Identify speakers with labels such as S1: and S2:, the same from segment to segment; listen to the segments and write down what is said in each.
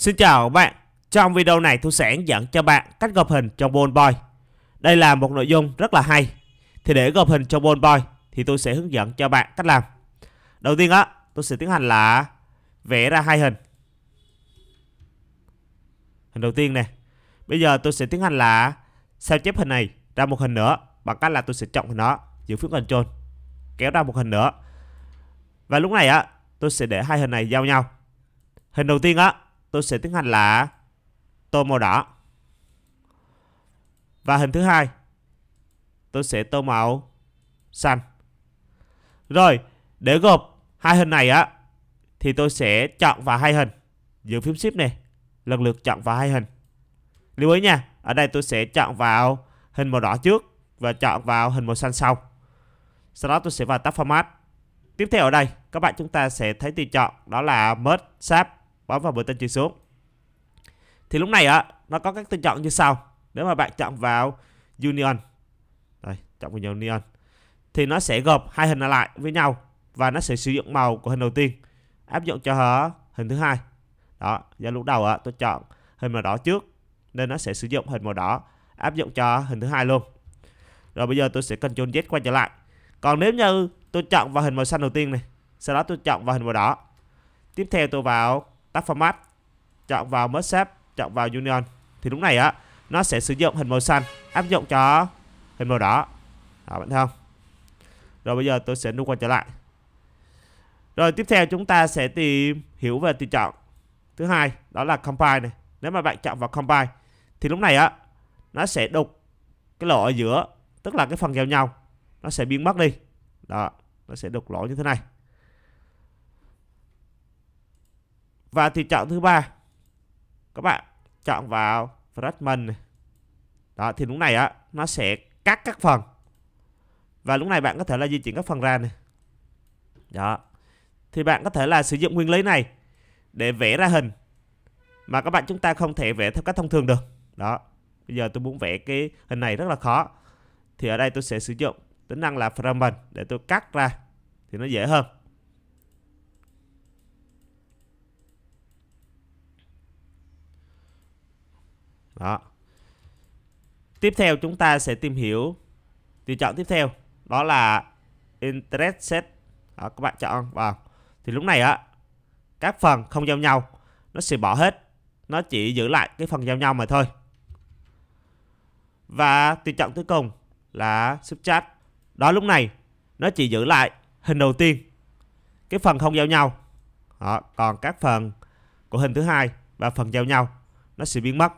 S1: Xin chào các bạn, trong video này tôi sẽ hướng dẫn cho bạn cách gộp hình trong Ballboy. Đây là một nội dung rất là hay. Thì để gộp hình trong Ballboy thì tôi sẽ hướng dẫn cho bạn cách làm. Đầu tiên á, tôi sẽ tiến hành là vẽ ra hai hình. Hình đầu tiên nè. Bây giờ tôi sẽ tiến hành là sao chép hình này ra một hình nữa bằng cách là tôi sẽ chọn hình đó, giữ phím ctrl kéo ra một hình nữa. Và lúc này á, tôi sẽ để hai hình này giao nhau. Hình đầu tiên á tôi sẽ tiến hành là tô màu đỏ và hình thứ hai tôi sẽ tô màu xanh rồi để gộp hai hình này á thì tôi sẽ chọn vào hai hình giữ phím shift này lần lượt chọn vào hai hình lưu ý nha ở đây tôi sẽ chọn vào hình màu đỏ trước và chọn vào hình màu xanh sau sau đó tôi sẽ vào tab format tiếp theo ở đây các bạn chúng ta sẽ thấy tùy chọn đó là merge shape bấm vào bữa tên chỉ xuống thì lúc này á nó có các tên chọn như sau nếu mà bạn chọn vào union đây chọn vào union thì nó sẽ gộp hai hình lại với nhau và nó sẽ sử dụng màu của hình đầu tiên áp dụng cho hình thứ hai đó do lúc đầu á tôi chọn hình màu đỏ trước nên nó sẽ sử dụng hình màu đỏ áp dụng cho hình thứ hai luôn rồi bây giờ tôi sẽ cần chôn Z quay trở lại còn nếu như tôi chọn vào hình màu xanh đầu tiên này sau đó tôi chọn vào hình màu đỏ tiếp theo tôi vào tác phẩm format chọn vào merge shape chọn vào union thì lúc này á nó sẽ sử dụng hình màu xanh áp dụng cho hình màu đỏ đó bạn thấy không rồi bây giờ tôi sẽ nút quay trở lại rồi tiếp theo chúng ta sẽ tìm hiểu về tùy chọn thứ hai đó là combine này nếu mà bạn chọn vào combine thì lúc này á nó sẽ đục cái lỗ ở giữa tức là cái phần giao nhau nó sẽ biến mất đi đó nó sẽ đục lỗ như thế này Và thì chọn thứ ba Các bạn chọn vào Fragment này. Đó thì lúc này á nó sẽ cắt các phần Và lúc này bạn có thể là di chuyển các phần ra này Đó Thì bạn có thể là sử dụng nguyên lý này Để vẽ ra hình Mà các bạn chúng ta không thể vẽ theo cách thông thường được Đó Bây giờ tôi muốn vẽ cái hình này rất là khó Thì ở đây tôi sẽ sử dụng tính năng là fragment để tôi cắt ra thì nó dễ hơn đó tiếp theo chúng ta sẽ tìm hiểu tùy chọn tiếp theo đó là interest set đó, các bạn chọn vào thì lúc này á các phần không giao nhau nó sẽ bỏ hết nó chỉ giữ lại cái phần giao nhau mà thôi và tùy chọn cuối cùng là subtract đó lúc này nó chỉ giữ lại hình đầu tiên cái phần không giao nhau đó, còn các phần của hình thứ hai và phần giao nhau nó sẽ biến mất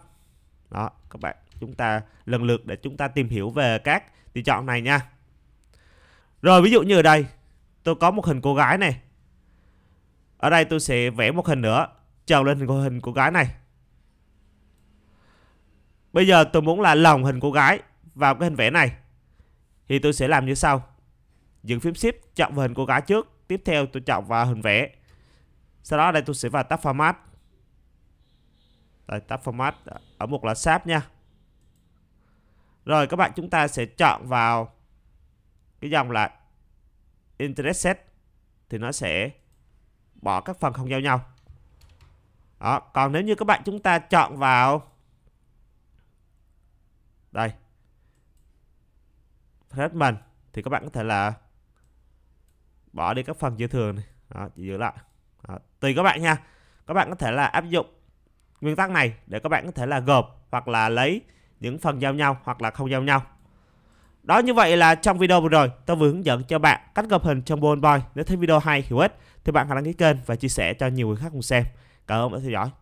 S1: đó các bạn chúng ta lần lượt để chúng ta tìm hiểu về các tùy chọn này nha rồi ví dụ như ở đây tôi có một hình cô gái này ở đây tôi sẽ vẽ một hình nữa trèo lên hình cô, hình cô gái này bây giờ tôi muốn là lồng hình cô gái vào cái hình vẽ này thì tôi sẽ làm như sau dựng phím shift chọn vào hình cô gái trước tiếp theo tôi chọn vào hình vẽ sau đó đây tôi sẽ vào tab format tại ờ, tab format ở mục là sáp nha. Rồi các bạn chúng ta sẽ chọn vào cái dòng là interest set thì nó sẽ bỏ các phần không giao nhau. Đó, còn nếu như các bạn chúng ta chọn vào đây Freshman thì các bạn có thể là bỏ đi các phần dư thừa này, Đó, chỉ giữ lại. Đó, tùy các bạn nha. Các bạn có thể là áp dụng nguyên tắc này để các bạn có thể là gộp hoặc là lấy những phần giao nhau hoặc là không giao nhau. Đó như vậy là trong video vừa rồi tôi vừa hướng dẫn cho bạn cách gộp hình trong Bonboy. Nếu thấy video hay hữu ích thì bạn hãy đăng ký kênh và chia sẻ cho nhiều người khác cùng xem. Cảm ơn đã theo dõi.